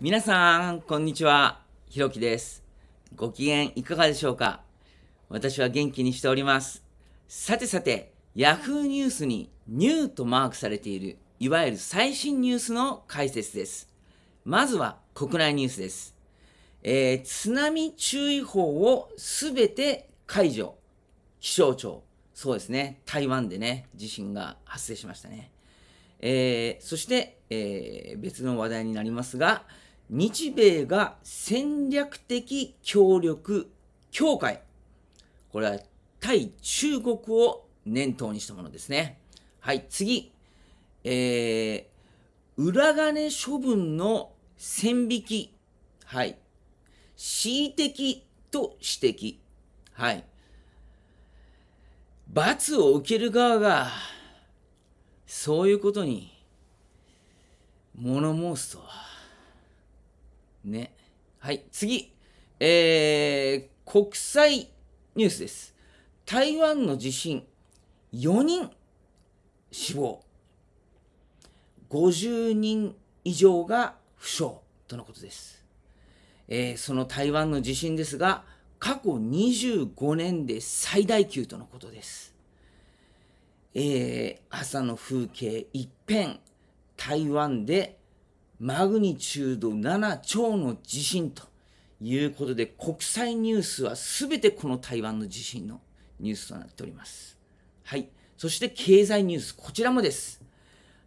皆さん、こんにちは。ひろきです。ご機嫌いかがでしょうか私は元気にしております。さてさて、Yahoo ニュースにニューとマークされている、いわゆる最新ニュースの解説です。まずは国内ニュースです。えー、津波注意報をすべて解除。気象庁。そうですね。台湾でね、地震が発生しましたね。えー、そして、えー、別の話題になりますが、日米が戦略的協力協会。これは対中国を念頭にしたものですね。はい、次。えー、裏金処分の線引き。はい。恣意的と指摘。はい。罰を受ける側が、そういうことに、物申すとは。ね。はい、次。えー、国際ニュースです。台湾の地震、4人死亡。50人以上が負傷とのことです。えー、その台湾の地震ですが、過去25年で最大級とのことです。えー、朝の風景一変、台湾でマグニチュード7超の地震ということで、国際ニュースは全てこの台湾の地震のニュースとなっております。はい。そして経済ニュース、こちらもです。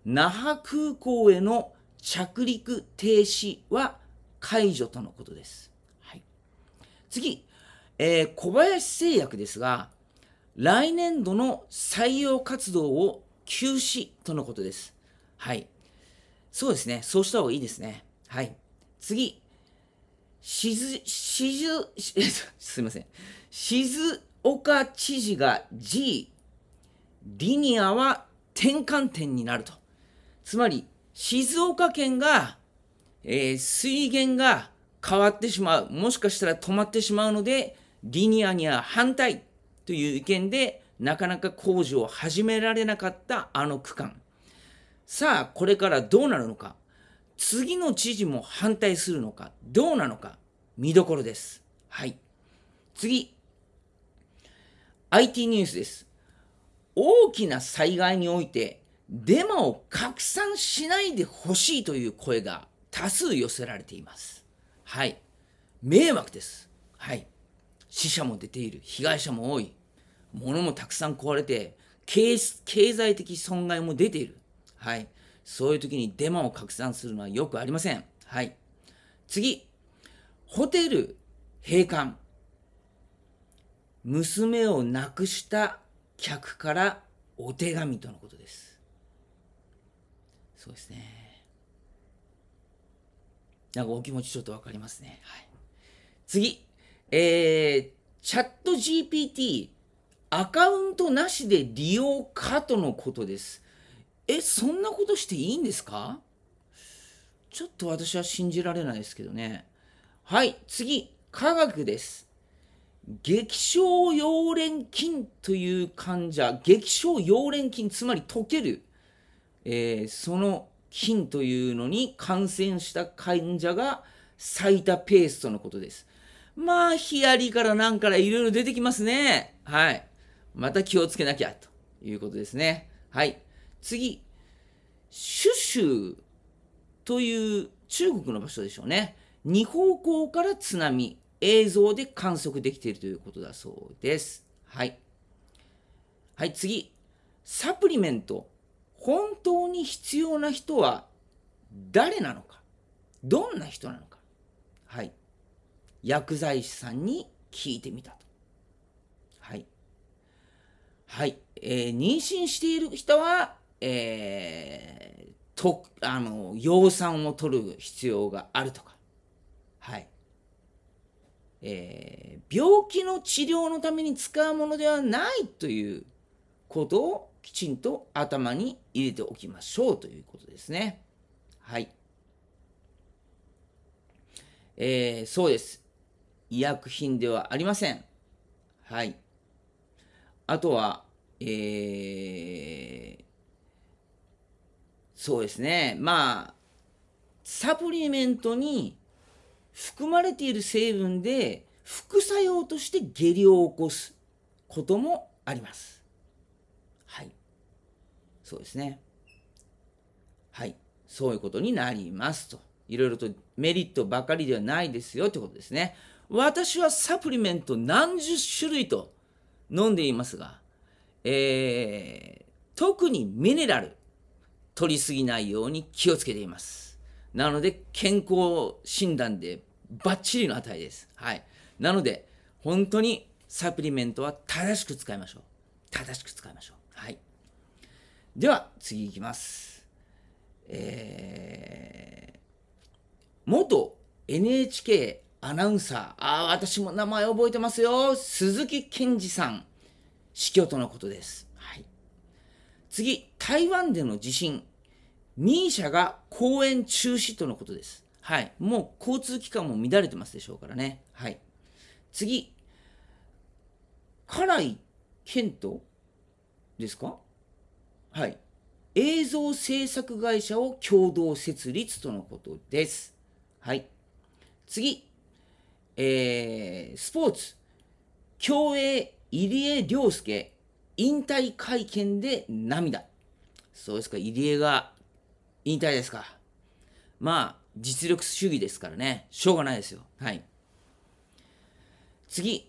那覇空港への着陸停止は解除とのことです。はい、次、えー、小林製薬ですが、来年度の採用活動を休止とのことです。はい。そうですね。そうした方がいいですね。はい。次。しず、しず、すいません。静岡知事が G、リニアは転換点になると。つまり、静岡県が、えー、水源が変わってしまう。もしかしたら止まってしまうので、リニアには反対という意見で、なかなか工事を始められなかったあの区間。さあこれからどうなるのか次の知事も反対するのかどうなのか見どころですはい次 IT ニュースです大きな災害においてデマを拡散しないでほしいという声が多数寄せられていますはい迷惑ですはい死者も出ている被害者も多い物もたくさん壊れて経済的損害も出ているはい。そういう時にデマを拡散するのはよくありません。はい。次。ホテル閉館。娘を亡くした客からお手紙とのことです。そうですね。なんかお気持ちちょっとわかりますね。はい。次。えー、チャット GPT アカウントなしで利用かとのことです。えそんなことしていいんですかちょっと私は信じられないですけどねはい次科学です激症溶連菌という患者激症溶連菌つまり溶ける、えー、その菌というのに感染した患者が咲いたペースとのことですまあヒアリからなんからいろいろ出てきますねはいまた気をつけなきゃということですねはい次、シュシュという中国の場所でしょうね。2方向から津波、映像で観測できているということだそうです。はい。はい、次。サプリメント。本当に必要な人は誰なのかどんな人なのかはい。薬剤師さんに聞いてみたと。はい。はい。えー、妊娠している人はえー、とあの養蚕を取る必要があるとか、はいえー、病気の治療のために使うものではないということをきちんと頭に入れておきましょうということですね。はい。えー、そうです。医薬品ではありません。はい。あとは、えーそうですね。まあ、サプリメントに含まれている成分で副作用として下痢を起こすこともあります。はい。そうですね。はい。そういうことになりますと。いろいろとメリットばかりではないですよということですね。私はサプリメント何十種類と飲んでいますが、えー、特にミネラル。取りすぎないように気をつけています。なので、健康診断でバッチリの値です。はい。なので、本当にサプリメントは正しく使いましょう。正しく使いましょう。はい。では、次いきます。えー、元 NHK アナウンサー、ああ、私も名前覚えてますよ。鈴木健二さん、死去とのことです。はい。次、台湾での地震、nisa が公演中止とのことです。はい。もう交通機関も乱れてますでしょうからね。はい。次。辛井健人ですかはい。映像制作会社を共同設立とのことです。はい。次。えー、スポーツ。競泳入江涼介引退会見で涙。そうですか、入江が引退ですか。まあ、実力主義ですからね、しょうがないですよ。はい。次。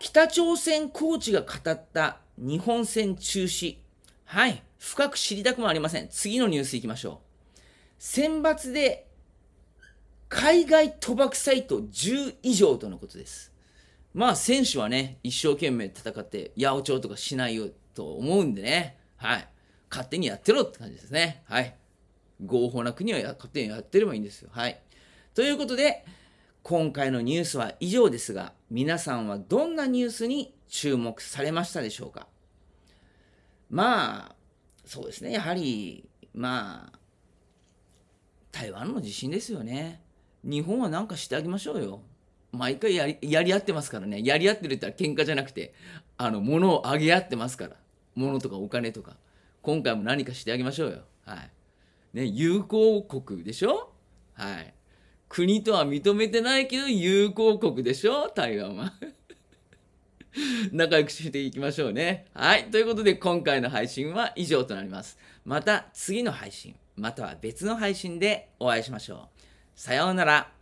北朝鮮コーチが語った日本戦中止。はい。深く知りたくもありません。次のニュースいきましょう。選抜で海外賭博サイト10以上とのことです。まあ選手はね、一生懸命戦って、八百長とかしないよと思うんでね。はい。勝手にやってろって感じですね。はい。合法な国を勝手にやってればいいんですよ。はい。ということで、今回のニュースは以上ですが、皆さんはどんなニュースに注目されましたでしょうかまあ、そうですね。やはり、まあ、台湾の地震ですよね。日本は何かしてあげましょうよ。毎回やりやり合ってますからね。やり合ってるって言ったら喧嘩じゃなくて、あの、物をあげ合ってますから。物とかお金とか。今回も何かしてあげましょうよ。はい。ね、友好国でしょはい。国とは認めてないけど、友好国でしょ台湾は。仲良くしていきましょうね。はい。ということで、今回の配信は以上となります。また次の配信、または別の配信でお会いしましょう。さようなら。